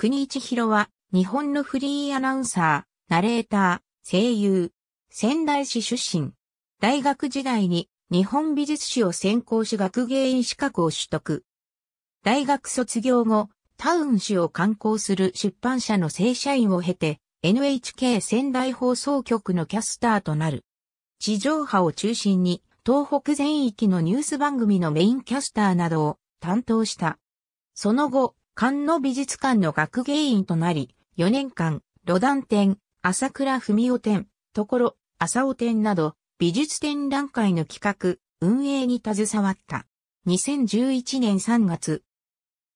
国一広は、日本のフリーアナウンサー、ナレーター、声優、仙台市出身。大学時代に日本美術史を専攻し学芸員資格を取得。大学卒業後、タウン市を観光する出版社の正社員を経て、NHK 仙台放送局のキャスターとなる。地上波を中心に、東北全域のニュース番組のメインキャスターなどを担当した。その後、菅野美術館の学芸員となり、4年間、ロダン展、朝倉文夫展、ところ、朝尾展など、美術展覧会の企画、運営に携わった。2011年3月、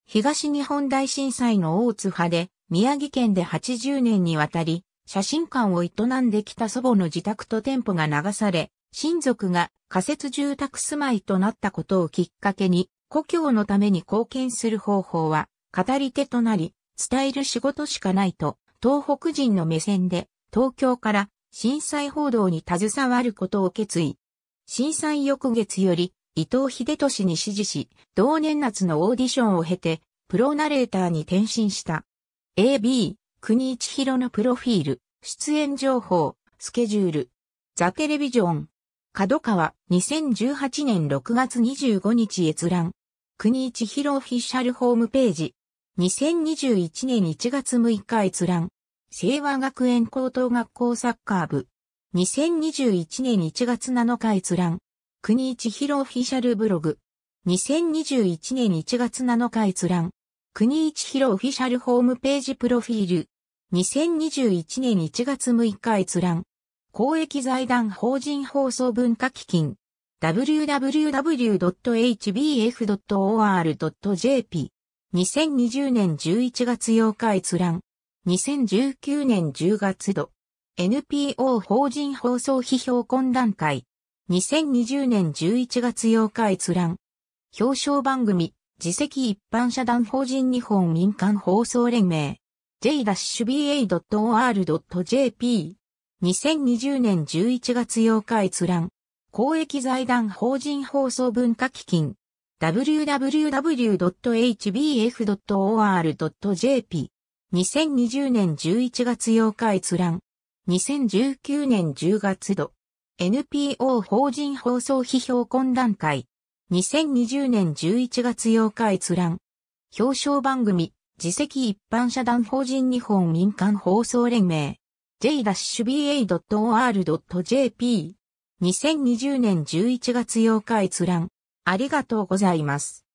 東日本大震災の大津派で、宮城県で80年にわたり、写真館を営んできた祖母の自宅と店舗が流され、親族が仮設住宅住まいとなったことをきっかけに、故郷のために貢献する方法は、語り手となり、伝える仕事しかないと、東北人の目線で、東京から震災報道に携わることを決意。震災翌月より、伊藤秀俊に指示し、同年夏のオーディションを経て、プロナレーターに転身した。AB、国一広のプロフィール、出演情報、スケジュール、ザ・テレビジョン、角川、2018年6月25日閲覧、国一広オフィシャルホームページ、2021年1月6日閲覧。清和学園高等学校サッカー部。2021年1月7日閲覧。国一広オフィシャルブログ。2021年1月7日閲覧。国一広オフィシャルホームページプロフィール。2021年1月6日閲覧。公益財団法人放送文化基金。www.hbf.or.jp 2020年11月8日閲覧。2019年10月度。NPO 法人放送批評懇談会。2020年11月8日閲覧。表彰番組、自責一般社団法人日本民間放送連盟。j-ba.or.jp。2020年11月8日閲覧。公益財団法人放送文化基金。www.hbf.or.jp。2020年11月8日閲覧。2019年10月度。NPO 法人放送批評懇談会。2020年11月8日閲覧。表彰番組、自責一般社団法人日本民間放送連盟。j-ba.or.jp。2020年11月8日閲覧。ありがとうございます。